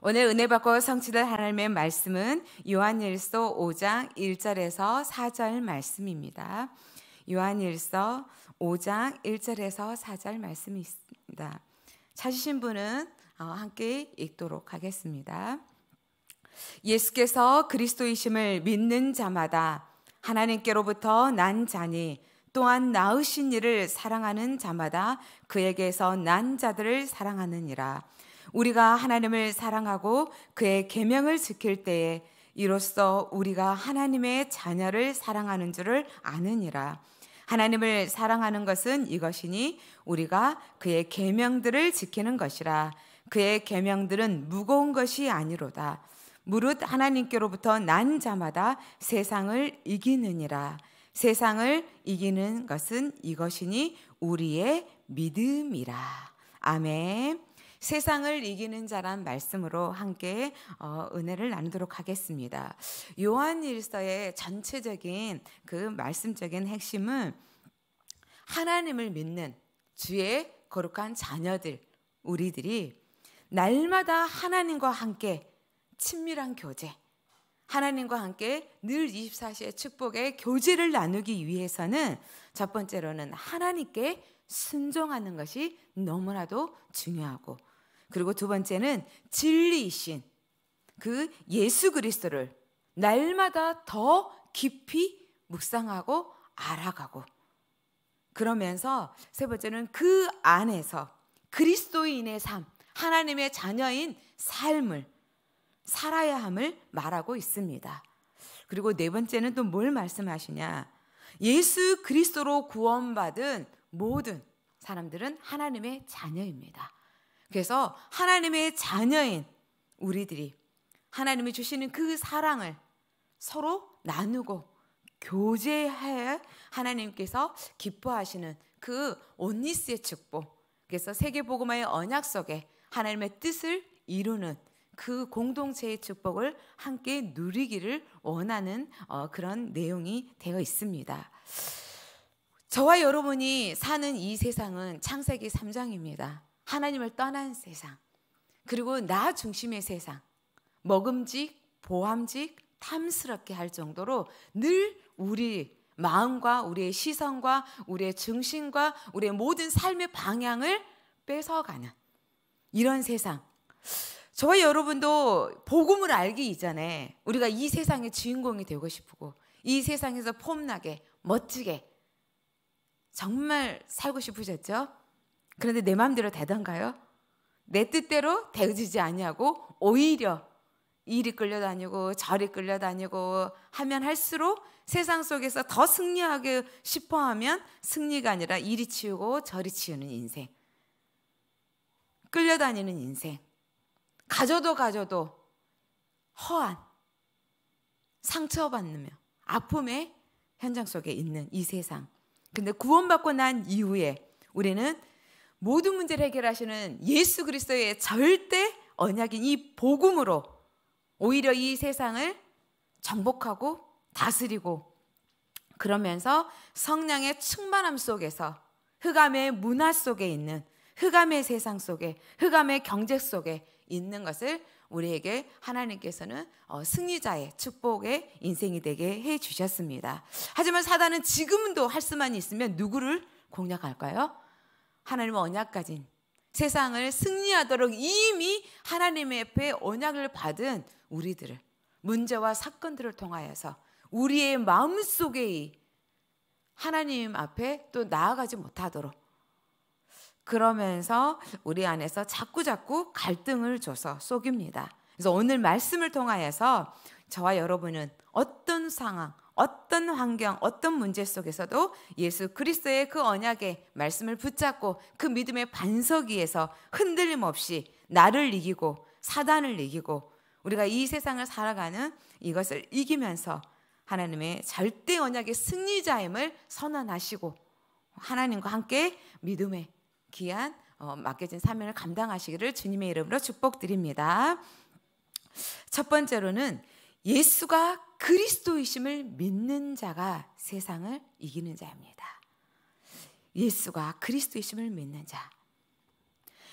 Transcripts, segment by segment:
오늘 은혜 받고 성취될 하나님의 말씀은 요한일서 5장 1절에서 4절 말씀입니다. 요한일서 5장 1절에서 4절 말씀이 니다 찾으신 분은 어, 함께 읽도록 하겠습니다. 예수께서 그리스도이심을 믿는 자마다 하나님께로부터 난 자니 또한 나으신 이를 사랑하는 자마다 그에게서 난 자들을 사랑하느니라. 우리가 하나님을 사랑하고 그의 계명을 지킬 때에 이로써 우리가 하나님의 자녀를 사랑하는 줄을 아느니라. 하나님을 사랑하는 것은 이것이니 우리가 그의 계명들을 지키는 것이라. 그의 계명들은 무거운 것이 아니로다. 무릇 하나님께로부터 난 자마다 세상을 이기느니라. 세상을 이기는 것은 이것이니 우리의 믿음이라. 아멘. 세상을 이기는 자란 말씀으로 함께 어, 은혜를 나누도록 하겠습니다. 요한일서의 전체적인 그 말씀적인 핵심은 하나님을 믿는 주의 거룩한 자녀들 우리들이 날마다 하나님과 함께 친밀한 교제 하나님과 함께 늘 24시의 축복의 교제를 나누기 위해서는 첫 번째로는 하나님께 순종하는 것이 너무나도 중요하고 그리고 두 번째는 진리이신 그 예수 그리스도를 날마다 더 깊이 묵상하고 알아가고 그러면서 세 번째는 그 안에서 그리스도인의 삶, 하나님의 자녀인 삶을 살아야 함을 말하고 있습니다. 그리고 네 번째는 또 뭘 말씀하시냐? 예수 그리스도로 구원받은 모든 사람들은 하나님의 자녀입니다. 그래서 하나님의 자녀인 우리들이 하나님이 주시는 그 사랑을 서로 나누고 교제해 하나님께서 기뻐하시는 그 온니스의 축복. 그래서 세계복음화의 언약 속에 하나님의 뜻을 이루는 그 공동체의 축복을 함께 누리기를 원하는 어, 그런 내용이 되어 있습니다. 저와 여러분이 사는 이 세상은 창세기 3장입니다. 하나님을 떠난 세상, 그리고 나 중심의 세상, 먹음직, 보함직, 탐스럽게 할 정도로 늘 우리 마음과 우리의 시선과 우리의 중심과 우리의 모든 삶의 방향을 뺏어가는 이런 세상. 저와 여러분도 복음을 알기 이전에 우리가 이 세상의 주인공이 되고 싶고 이 세상에서 폼나게 멋지게 정말 살고 싶으셨죠? 그런데 내 마음대로 되던가요? 내 뜻대로 되어지지 아니하고 오히려 이 끌려다니고 저리 끌려다니고 하면 할수록 세상 속에서 더 승리하고 싶어 하면 승리가 아니라 이 치우고 저리 치우는 인생. 끌려다니는 인생. 가져도 가져도 허한 상처받으며 아픔의 현장 속에 있는 이 세상. 근데 구원받고 난 이후에 우리는 모든 문제를 해결하시는 예수 그리스도의 절대 언약인 이 복음으로 오히려 이 세상을 정복하고 다스리고 그러면서 성량의 충만함 속에서 흑암의 문화 속에 있는 흑암의 세상 속에 흑암의 경제 속에 있는 것을 우리에게 하나님께서는 어, 승리자의 축복의 인생이 되게 해 주셨습니다. 하지만 사단은 지금도 할 수만 있으면 누구를 공략할까요? 하나님의 언약 까진 세상을 승리하도록 이미 하나님의 앞에 언약을 받은 우리들을 문제와 사건들을 통하여서 우리의 마음속에 하나님 앞에 또 나아가지 못하도록 그러면서 우리 안에서 자꾸자꾸 갈등을 줘서 속입니다. 그래서 오늘 말씀을 통하여서 저와 여러분은 어떤 상황, 어떤 환경, 어떤 문제 속에서도 예수 그리스도의 그 언약의 말씀을 붙잡고 그 믿음의 반석 위에서 흔들림 없이 나를 이기고 사단을 이기고 우리가 이 세상을 살아가는 이것을 이기면서 하나님의 절대 언약의 승리자임을 선언하시고 하나님과 함께 믿음의 귀한 어, 맡겨진 사명을 감당하시기를 주님의 이름으로 축복드립니다. 첫 번째로는 예수가 그리스도이심을 믿는 자가 세상을 이기는 자입니다. 예수가 그리스도이심을 믿는 자.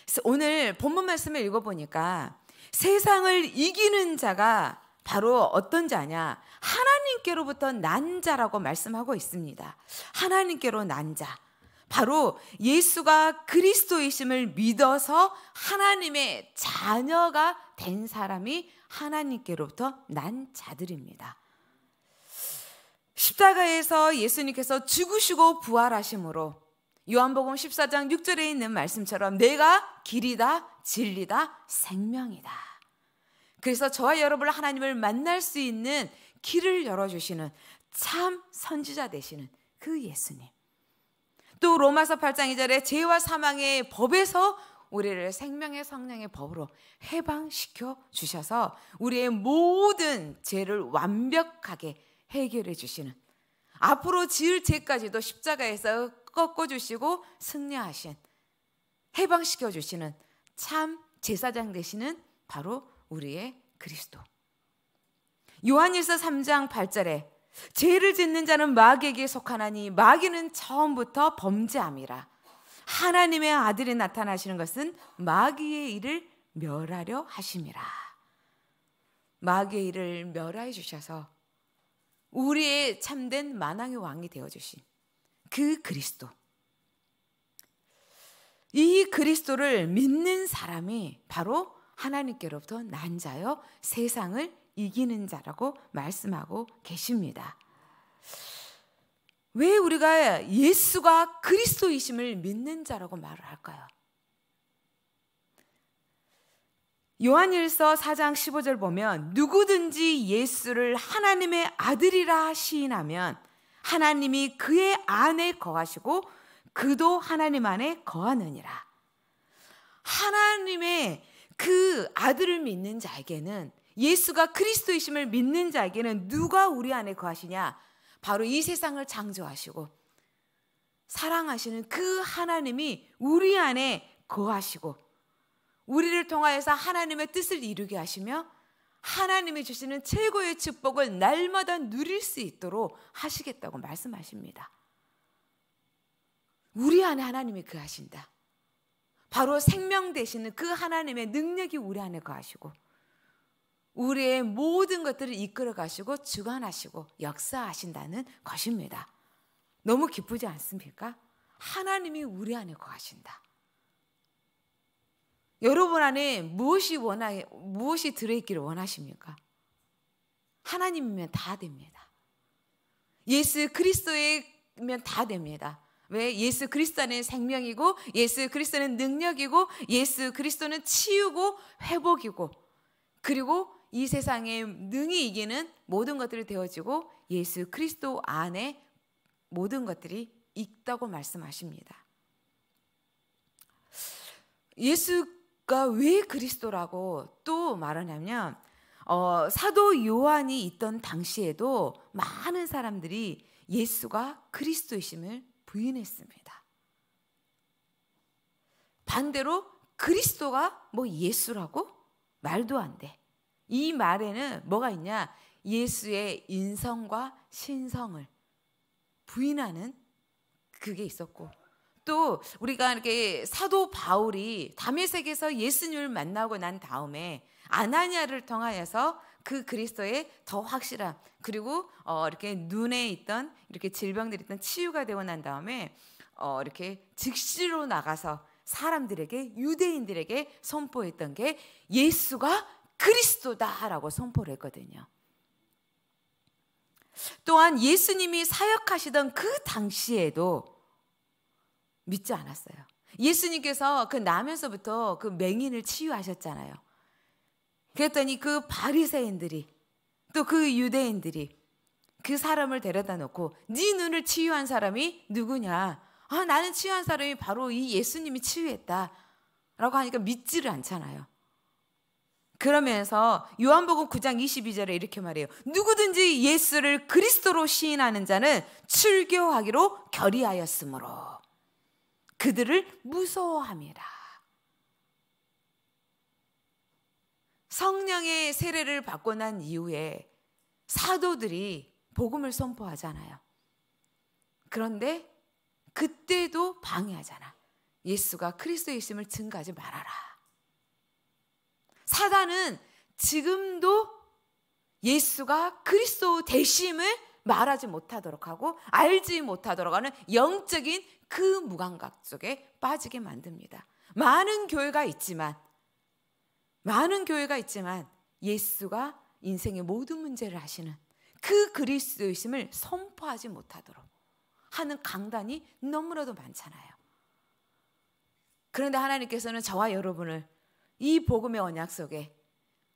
그래서 오늘 본문 말씀을 읽어보니까 세상을 이기는 자가 바로 어떤 자냐? 하나님께로부터 난 자라고 말씀하고 있습니다. 하나님께로 난 자. 바로 예수가 그리스도이심을 믿어서 하나님의 자녀가 된 사람이 하나님께로부터 난 자들입니다. 십자가에서 예수님께서 죽으시고 부활하심으로 요한복음 14장 6절에 있는 말씀처럼 내가 길이다, 진리다, 생명이다. 그래서 저와 여러분을 하나님을 만날 수 있는 길을 열어주시는 참 선지자 되시는 그 예수님. 또 로마서 8장 2절에 죄와 사망의 법에서 우리를 생명의 성령의 법으로 해방시켜 주셔서 우리의 모든 죄를 완벽하게 해결해 주시는 앞으로 지을 죄까지도 십자가에서 꺾어 주시고 승리하신 해방시켜 주시는 참 제사장 되시는 바로 우리의 그리스도. 요한일서 3장 8절에 죄를 짓는 자는 마귀에게 속하나니 마귀는 처음부터 범죄함이라. 하나님의 아들이 나타나시는 것은 마귀의 일을 멸하려 하심이라. 마귀의 일을 멸하여 주셔서 우리의 참된 만왕의 왕이 되어 주신 그 그리스도. 이 그리스도를 믿는 사람이 바로 하나님께로부터 난 자여 세상을 이기는 자라고 말씀하고 계십니다. 왜 우리가 예수가 그리스도이심을 믿는 자라고 말을 할까요? 요한일서 4장 15절 보면 누구든지 예수를 하나님의 아들이라 시인하면 하나님이 그의 안에 거하시고 그도 하나님 안에 거하느니라. 하나님의 그 아들을 믿는 자에게는 예수가 그리스도이심을 믿는 자에게는 누가 우리 안에 거하시냐? 바로 이 세상을 창조하시고 사랑하시는 그 하나님이 우리 안에 거하시고 우리를 통하여서 하나님의 뜻을 이루게 하시며 하나님이 주시는 최고의 축복을 날마다 누릴 수 있도록 하시겠다고 말씀하십니다. 우리 안에 하나님이 그하신다. 바로 생명 되시는 그 하나님의 능력이 우리 안에 거하시고 우리의 모든 것들을 이끌어 가시고 주관하시고 역사하신다는 것입니다. 너무 기쁘지 않습니까? 하나님이 우리 안에 거하신다. 여러분 안에 무엇이 원하 무엇이 들어 있기를 원하십니까? 하나님이면 다 됩니다. 예수 그리스도이면 다 됩니다. 왜 예수 그리스도는 생명이고 예수 그리스도는 능력이고 예수 그리스도는 치유고 회복이고 그리고 이 세상에 능히 이기는 모든 것들이 되어지고 예수 그리스도 안에 모든 것들이 있다고 말씀하십니다. 예수가 왜 그리스도라고 또 말하냐면 어, 사도 요한이 있던 당시에도 많은 사람들이 예수가 그리스도이심을 부인했습니다. 반대로 그리스도가 뭐 예수라고 말도 안 돼. 이 말에는 뭐가 있냐? 예수의 인성과 신성을 부인하는 그게 있었고 또 우리가 이렇게 사도 바울이 다메섹에서 예수님을 만나고 난 다음에 아나니아를 통하여서 그 그리스도의 더확실한 그리고 어 이렇게 눈에 있던 이렇게 질병들이 있던 치유가 되고 난 다음에 어 이렇게 즉시로 나가서 사람들에게 유대인들에게 선포했던 게 예수가 그리스도 그리다라고 선포를 했거든요. 또한 예수님이 사역하시던 그 당시에도 믿지 않았어요. 예수님께서 그 나면서부터 그 맹인을 치유하셨잖아요. 그랬더니 그 바리새인들이 또 그 유대인들이 그 사람을 데려다 놓고 네 눈을 치유한 사람이 누구냐? 아 나는 치유한 사람이 바로 이 예수님이 치유했다라고 하니까 믿지를 않잖아요. 그러면서 요한복음 9장 22절에 이렇게 말해요. 누구든지 예수를 그리스도로 시인하는 자는 출교하기로 결의하였으므로 그들을 무서워함이라. 성령의 세례를 받고 난 이후에 사도들이 복음을 선포하잖아요. 그런데 그때도 방해하잖아. 예수가 그리스도의 있음을 증거하지 말아라. 사단은 지금도 예수가 그리스도 대심을 말하지 못하도록 하고 알지 못하도록 하는 영적인 그 무감각 속에 빠지게 만듭니다. 많은 교회가 있지만 많은 교회가 있지만 예수가 인생의 모든 문제를 아시는 그 그리스도이심을 선포하지 못하도록 하는 강단이 너무나도 많잖아요. 그런데 하나님께서는 저와 여러분을 이 복음의 언약 속에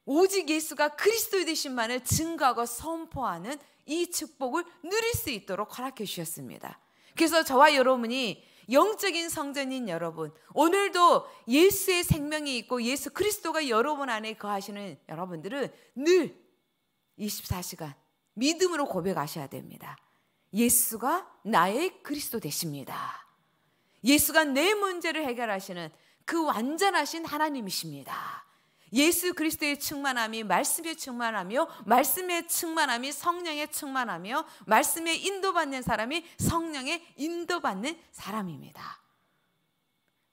오직 예수가 그리스도의 대신만을 증거하고 선포하는 이 축복을 누릴 수 있도록 허락해 주셨습니다. 그래서 저와 여러분이 영적인 성전인 여러분, 오늘도 예수의 생명이 있고 예수 그리스도가 여러분 안에 거하시는 여러분들은 늘 24시간 믿음으로 고백하셔야 됩니다. 예수가 나의 그리스도 되십니다. 예수가 내 문제를 해결하시는 그 완전하신 하나님이십니다. 예수 그리스도의 충만함이 말씀의 충만하며 말씀의 충만함이 성령의 충만하며 말씀에 인도받는 사람이 성령에 인도받는 사람입니다.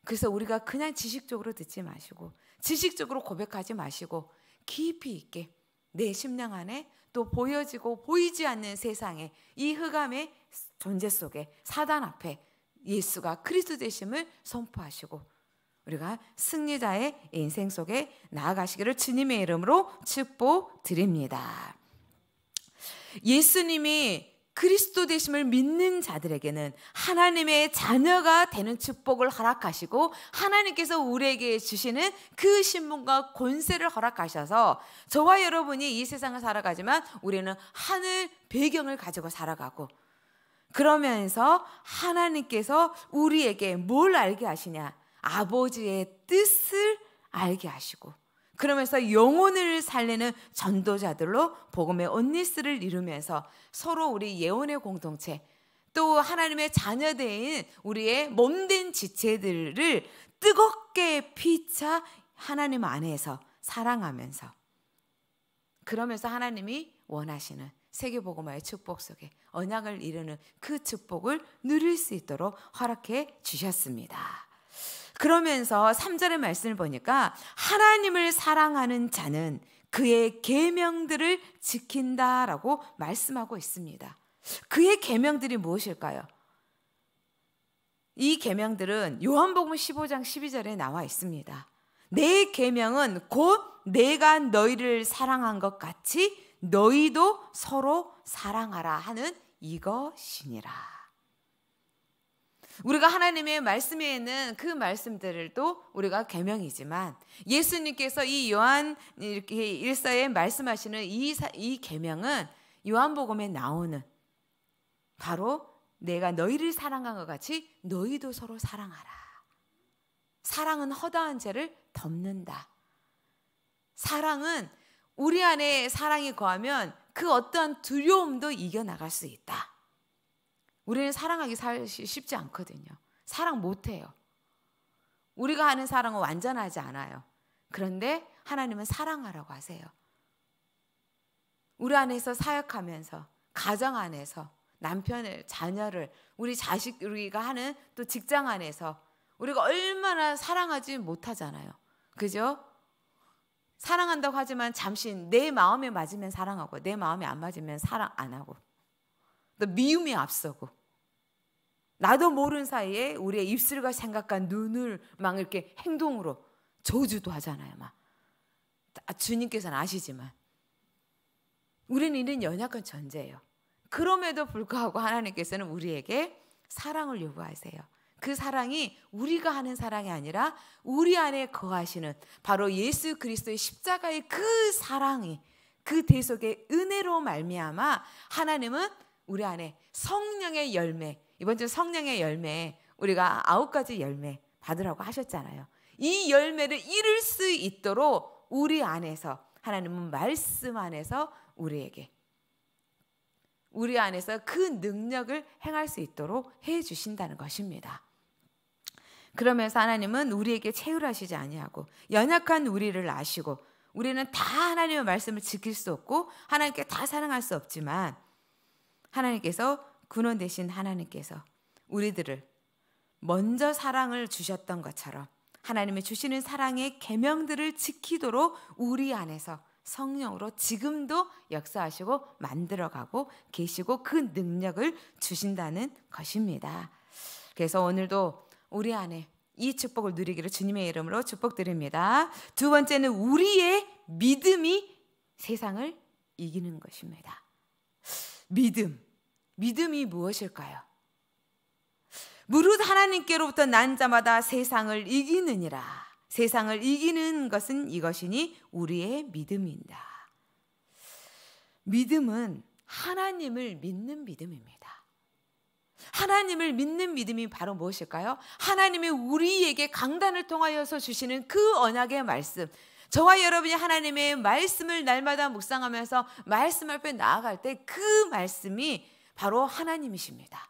그래서 우리가 그냥 지식적으로 듣지 마시고 지식적으로 고백하지 마시고 깊이 있게 내 심령 안에 또 보여지고 보이지 않는 세상에 이 흑암의 존재 속에 사단 앞에 예수가 그리스도 되심을 선포하시고 우리가 승리자의 인생 속에 나아가시기를 주님의 이름으로 축복드립니다. 예수님이 그리스도 되심을 믿는 자들에게는 하나님의 자녀가 되는 축복을 허락하시고 하나님께서 우리에게 주시는 그 신분과 권세를 허락하셔서 저와 여러분이 이 세상을 살아가지만 우리는 하늘 배경을 가지고 살아가고 그러면서 하나님께서 우리에게 뭘 알게 하시냐? 아버지의 뜻을 알게 하시고 그러면서 영혼을 살리는 전도자들로 복음의 언니스를 이루면서 서로 우리 예언의 공동체 또 하나님의 자녀된 우리의 몸된 지체들을 뜨겁게 피차 하나님 안에서 사랑하면서 그러면서 하나님이 원하시는 세계 복음화의 축복 속에 언약을 이루는 그 축복을 누릴 수 있도록 허락해 주셨습니다. 그러면서 3절의 말씀을 보니까 하나님을 사랑하는 자는 그의 계명들을 지킨다라고 말씀하고 있습니다. 그의 계명들이 무엇일까요? 이 계명들은 요한복음 15장 12절에 나와 있습니다. 내 계명은 곧 내가 너희를 사랑한 것 같이 너희도 서로 사랑하라 하는 이것이니라. 우리가 하나님의 말씀에 있는 그 말씀들을 또 우리가 계명이지만 예수님께서 이 요한 이렇게 일서에 말씀하시는 이이 계명은 요한복음에 나오는 바로 내가 너희를 사랑한 것 같이 너희도 서로 사랑하라. 사랑은 허다한 죄를 덮는다. 사랑은 우리 안에 사랑이 거하면 그 어떠한 두려움도 이겨나갈 수 있다. 우리는 사랑하기 쉽지 않거든요. 사랑 못해요. 우리가 하는 사랑은 완전하지 않아요. 그런데 하나님은 사랑하라고 하세요. 우리 안에서 사역하면서 가정 안에서 남편을 자녀를 우리 자식 우리가 하는 또 직장 안에서 우리가 얼마나 사랑하지 못하잖아요. 그죠? 사랑한다고 하지만 잠시 내 마음에 맞으면 사랑하고 내 마음에 안 맞으면 사랑 안 하고 또 미움에 앞서고 나도 모르는 사이에 우리의 입술과 생각과 눈을 막 이렇게 행동으로 저주도 하잖아요. 막 아, 주님께서는 아시지만 우리는 이런 연약한 존재예요. 그럼에도 불구하고 하나님께서는 우리에게 사랑을 요구하세요. 그 사랑이 우리가 하는 사랑이 아니라 우리 안에 거하시는 바로 예수 그리스도의 십자가의 그 사랑이 그 대속의 은혜로 말미암아 하나님은 우리 안에 성령의 열매, 이번 주 성령의 열매, 우리가 아홉 가지 열매 받으라고 하셨잖아요. 이 열매를 잃을 수 있도록 우리 안에서 하나님은 말씀 안에서 우리에게 우리 안에서 그 능력을 행할 수 있도록 해 주신다는 것입니다. 그러면서 하나님은 우리에게 채율하시지 아니하고 연약한 우리를 아시고 우리는 다 하나님의 말씀을 지킬 수 없고 하나님께 다 사랑할 수 없지만 하나님께서 군원 되신 하나님께서 우리들을 먼저 사랑을 주셨던 것처럼 하나님의 주시는 사랑의 계명들을 지키도록 우리 안에서 성령으로 지금도 역사하시고 만들어가고 계시고 그 능력을 주신다는 것입니다. 그래서 오늘도 우리 안에 이 축복을 누리기를 주님의 이름으로 축복드립니다. 두 번째는 우리의 믿음이 세상을 이기는 것입니다. 믿음. 믿음이 무엇일까요? 무릇 하나님께로부터 난 자마다 세상을 이기느니라. 세상을 이기는 것은 이것이니 우리의 믿음이다. 믿음은 하나님을 믿는 믿음입니다. 하나님을 믿는 믿음이 바로 무엇일까요? 하나님이 우리에게 강단을 통하여서 주시는 그 언약의 말씀. 저와 여러분이 하나님의 말씀을 날마다 묵상하면서 말씀 앞에 나아갈 때 그 말씀이 바로 하나님이십니다.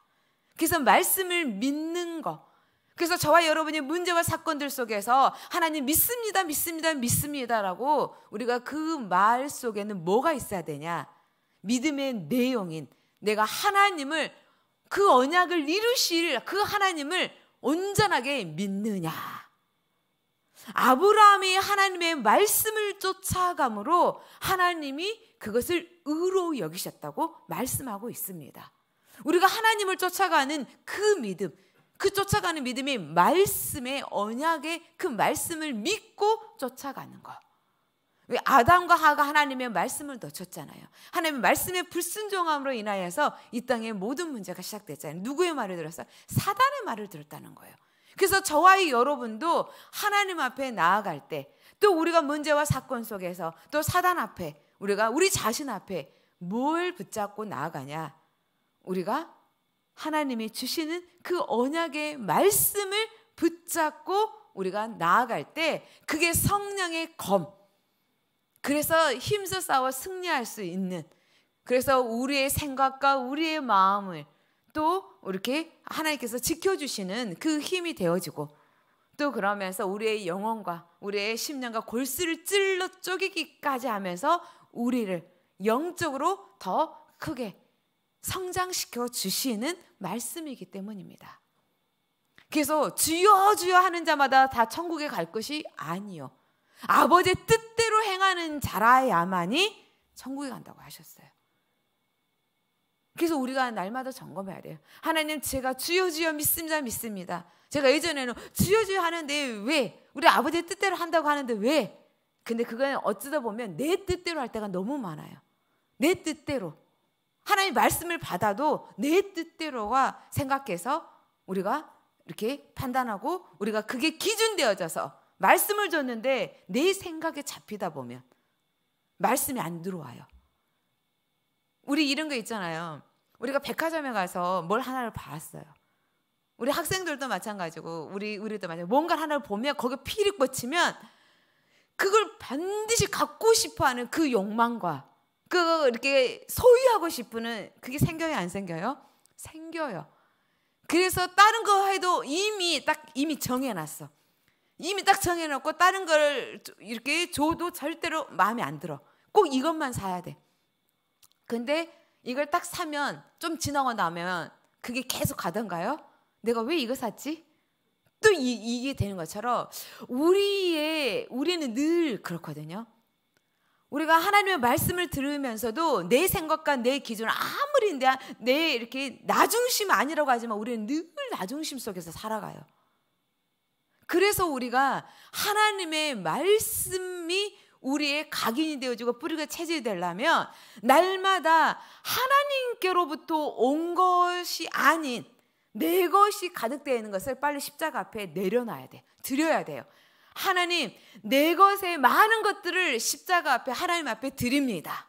그래서 말씀을 믿는 것. 그래서 저와 여러분이 문제와 사건들 속에서 하나님 믿습니다, 믿습니다, 믿습니다라고 우리가 그 말 속에는 뭐가 있어야 되냐? 믿음의 내용인 내가 하나님을 그 언약을 이루실 그 하나님을 온전하게 믿느냐. 아브라함이 하나님의 말씀을 쫓아감으로 하나님이 그것을 의로 여기셨다고 말씀하고 있습니다. 우리가 하나님을 쫓아가는 그 믿음, 그 쫓아가는 믿음이 말씀의 언약의 그 말씀을 믿고 쫓아가는 것. 아담과 하가 하나님의 말씀을 놓쳤잖아요. 하나님의 말씀의 불순종함으로 인하여서 이 땅의 모든 문제가 시작됐잖아요. 누구의 말을 들었어 사단의 말을 들었다는 거예요. 그래서 저와 이 여러분도 하나님 앞에 나아갈 때 또 우리가 문제와 사건 속에서 또 사단 앞에 우리가 우리 자신 앞에 뭘 붙잡고 나아가냐? 우리가 하나님이 주시는 그 언약의 말씀을 붙잡고 우리가 나아갈 때 그게 성령의 검. 그래서 힘써 싸워 승리할 수 있는 그래서 우리의 생각과 우리의 마음을 또 이렇게 하나님께서 지켜주시는 그 힘이 되어지고 또 그러면서 우리의 영혼과 우리의 심령과 골수를 찔러 쪼개기까지 하면서 우리를 영적으로 더 크게 성장시켜 주시는 말씀이기 때문입니다. 그래서 주여 주여 하는 자마다 다 천국에 갈 것이 아니요. 아버지 뜻대로 행하는 자라야만이 천국에 간다고 하셨어요. 그래서 우리가 날마다 점검해야 돼요. 하나님 제가 주여 주여 믿습니다 믿습니다. 제가 예전에는 주여 주여 하는데 왜 우리 아버지 뜻대로 한다고 하는데 왜 근데 그거는 어쩌다 보면 내 뜻대로 할 때가 너무 많아요. 내 뜻대로. 하나님 말씀을 받아도 내 뜻대로가 생각해서 우리가 이렇게 판단하고 우리가 그게 기준되어져서 말씀을 줬는데 내 생각에 잡히다 보면 말씀이 안 들어와요. 우리 이런 거 있잖아요. 우리가 백화점에 가서 뭘 하나를 봤어요. 우리 학생들도 마찬가지고 우리 우리도 마찬가지고 뭔가 하나를 보면 거기 에 피를 꽂히면 그걸 반드시 갖고 싶어하는 그 욕망과 그 이렇게 소유하고 싶은 그게 생겨요 안 생겨요? 생겨요. 그래서 다른 거 해도 이미 딱 이미 정해놨어. 이미 딱 정해놓고 다른 거를 이렇게 줘도 절대로 마음에 안 들어. 꼭 이것만 사야 돼. 근데 이걸 딱 사면 좀 지나고 나면 그게 계속 가던가요? 내가 왜 이거 샀지? 또 이, 이게 되는 것처럼 우리의 우리는 늘 그렇거든요. 우리가 하나님의 말씀을 들으면서도 내 생각과 내 기준 아무리 내, 내 이렇게 나중심 아니라고 하지만 우리는 늘 나중심 속에서 살아가요. 그래서 우리가 하나님의 말씀이 우리의 각인이 되어지고 뿌리가 체질이 되려면 날마다 하나님께로부터 온 것이 아닌 내 것이 가득되어 있는 것을 빨리 십자가 앞에 내려놔야 돼. 드려야 돼요. 하나님, 내 것의 많은 것들을 십자가 앞에 하나님 앞에 드립니다.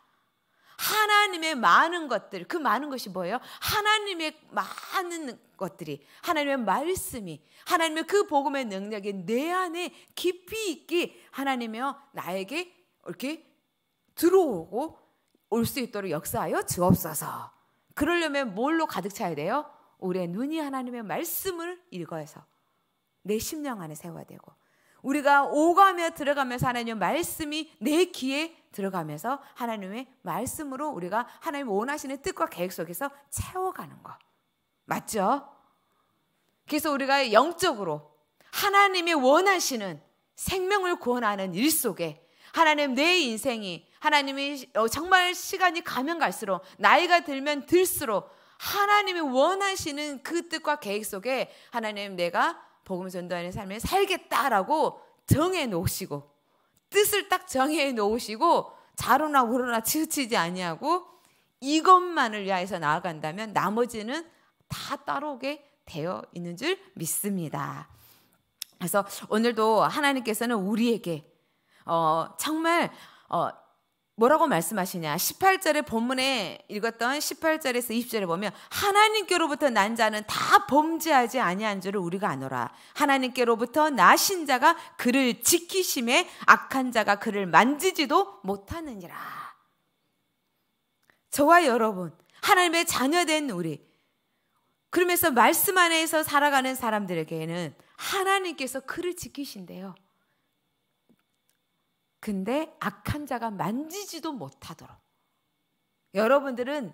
하나님의 많은 것들, 그 많은 것이 뭐예요? 하나님의 많은 것들이, 하나님의 말씀이, 하나님의 그 복음의 능력이 내 안에 깊이 있기 하나님이여 나에게 이렇게 들어오고 올 수 있도록 역사하여 주옵소서. 그러려면 뭘로 가득 차야 돼요? 올해 눈이 하나님의 말씀을 읽어서 내 심령 안에 세워야 되고 우리가 오가며 들어가면서 하나님의 말씀이 내 귀에 들어가면서 하나님의 말씀으로 우리가 하나님 원하시는 뜻과 계획 속에서 채워가는 거 맞죠? 그래서 우리가 영적으로 하나님이 원하시는 생명을 구원하는 일 속에 하나님 내 인생이 하나님이 어, 정말 시간이 가면 갈수록 나이가 들면 들수록 하나님이 원하시는 그 뜻과 계획 속에 하나님 내가 복음 전도하는 삶을 살겠다라고 정해 놓으시고 뜻을 딱 정해 놓으시고 자로나 우로나 치우치지 아니하고 이것만을 위하여서 나아간다면 나머지는 다 따라오게 되어 있는 줄 믿습니다. 그래서 오늘도 하나님께서는 우리에게 어, 정말 어, 뭐라고 말씀하시냐? 18절의 본문에 읽었던 18절에서 20절에 보면 하나님께로부터 난 자는 다 범죄하지 아니한 줄을 우리가 아노라. 하나님께로부터 나신 자가 그를 지키심에 악한 자가 그를 만지지도 못하느니라. 저와 여러분, 하나님의 자녀된 우리. 그러면서 말씀 안에서 살아가는 사람들에게는 하나님께서 그를 지키신대요. 근데 악한 자가 만지지도 못하도록. 여러분들은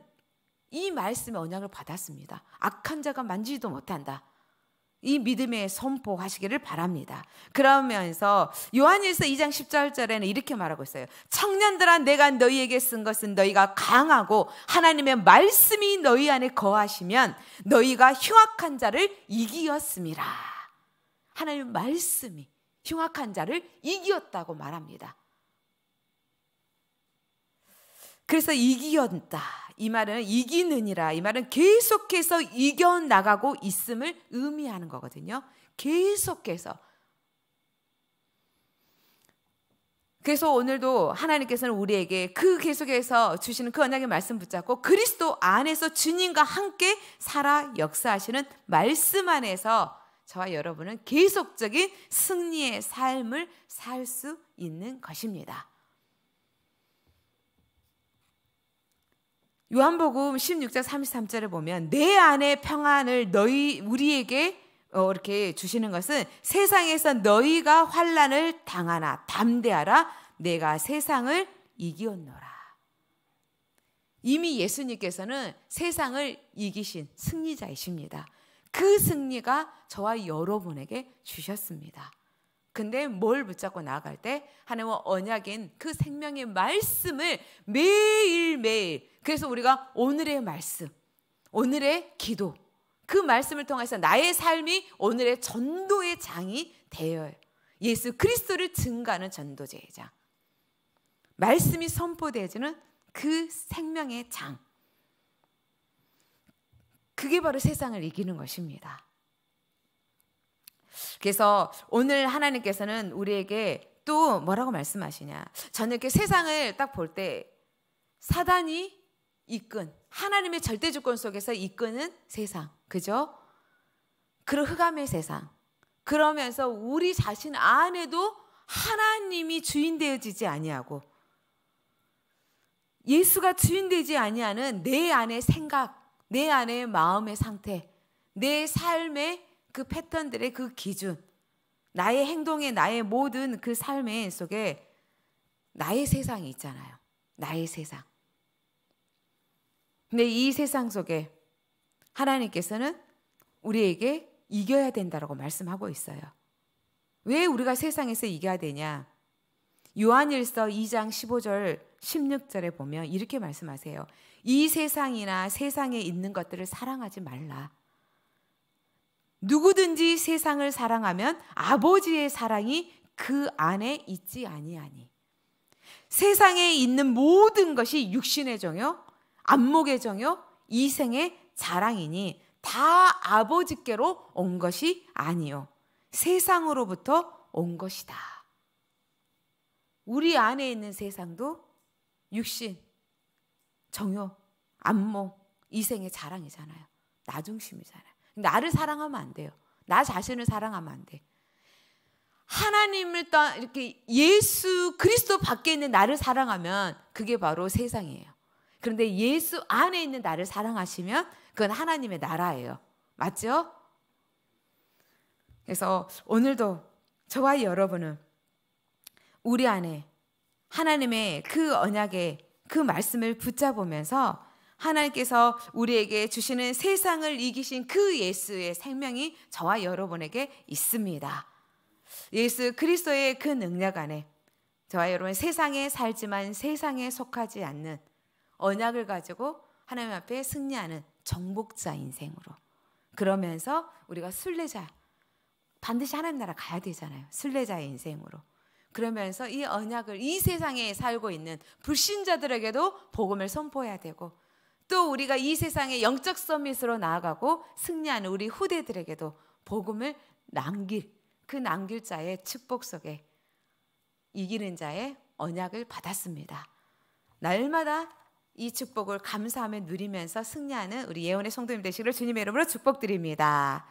이 말씀의 언약을 받았습니다. 악한 자가 만지지도 못한다. 이믿음에 선포하시기를 바랍니다. 그러면서 요한일서 2장 10절절에는 이렇게 말하고 있어요. 청년들아 내가 너희에게 쓴 것은 너희가 강하고 하나님의 말씀이 너희 안에 거하시면 너희가 흉악한 자를 이기었습니다. 하나님 의 말씀이 흉악한 자를 이기었다고 말합니다. 그래서 이기었다. 이 말은 이기느니라. 이 말은 계속해서 이겨나가고 있음을 의미하는 거거든요. 계속해서. 그래서 오늘도 하나님께서는 우리에게 그 계속해서 주시는 그 언약의 말씀 붙잡고 그리스도 안에서 주님과 함께 살아 역사하시는 말씀 안에서 저와 여러분은 계속적인 승리의 삶을 살 수 있는 것입니다. 요한복음 16장 33절에 보면 내 안에 평안을 너희 우리에게 어, 이렇게 주시는 것은 세상에서 너희가 환란을 당하나 담대하라 내가 세상을 이기었노라. 이미 예수님께서는 세상을 이기신 승리자이십니다. 그 승리가 저와 여러분에게 주셨습니다. 근데 뭘 붙잡고 나아갈 때 하나님과 언약인 그 생명의 말씀을 매일매일 그래서 우리가 오늘의 말씀, 오늘의 기도 그 말씀을 통해서 나의 삶이 오늘의 전도의 장이 되어요. 예수 그리스도를 증가하는 전도제의 장. 말씀이 선포되어지는 그 생명의 장. 그게 바로 세상을 이기는 것입니다. 그래서 오늘 하나님께서는 우리에게 또 뭐라고 말씀하시냐. 저는 이렇게 세상을 딱 볼 때 사단이 이끈, 하나님의 절대 주권 속에서 이끄는 세상. 그죠? 그런 흑암의 세상. 그러면서 우리 자신 안에도 하나님이 주인 되어지지 아니하고 예수가 주인 되지 아니하는 내 안의 생각, 내 안의 마음의 상태, 내 삶의 그 패턴들의 그 기준, 나의 행동에 나의 모든 그 삶의 속에 나의 세상이 있잖아요. 나의 세상. 근데 이 세상 속에 하나님께서는 우리에게 이겨야 된다라고 말씀하고 있어요. 왜 우리가 세상에서 이겨야 되냐? 요한일서 2장 15절 16절에 보면 이렇게 말씀하세요. 이 세상이나 세상에 있는 것들을 사랑하지 말라. 누구든지 세상을 사랑하면 아버지의 사랑이 그 안에 있지 아니하니. 세상에 있는 모든 것이 육신의 정욕, 안목의 정욕, 이생의 자랑이니 다 아버지께로 온 것이 아니요. 세상으로부터 온 것이다. 우리 안에 있는 세상도 육신, 정욕, 안목, 이생의 자랑이잖아요. 나 중심이잖아요. 나를 사랑하면 안 돼요. 나 자신을 사랑하면 안 돼. 하나님을 떠 이렇게 예수 그리스도 밖에 있는 나를 사랑하면 그게 바로 세상이에요. 그런데 예수 안에 있는 나를 사랑하시면 그건 하나님의 나라예요. 맞죠? 그래서 오늘도 저와 여러분은 우리 안에 하나님의 그 언약의 그 말씀을 붙잡으면서 하나님께서 우리에게 주시는 세상을 이기신 그 예수의 생명이 저와 여러분에게 있습니다. 예수 그리스도의 그 능력 안에 저와 여러분 세상에 살지만 세상에 속하지 않는 언약을 가지고 하나님 앞에 승리하는 정복자 인생으로 그러면서 우리가 순례자 반드시 하나님 나라 가야 되잖아요. 순례자의 인생으로 그러면서 이 언약을 이 세상에 살고 있는 불신자들에게도 복음을 선포해야 되고 또 우리가 이 세상의 영적 서밋으로 나아가고 승리하는 우리 후대들에게도 복음을 남길 그 남길 자의 축복 속에 이기는 자의 언약을 받았습니다. 날마다 이 축복을 감사함에 누리면서 승리하는 우리 예언의 성도님 되시기를 주님의 이름으로 축복드립니다.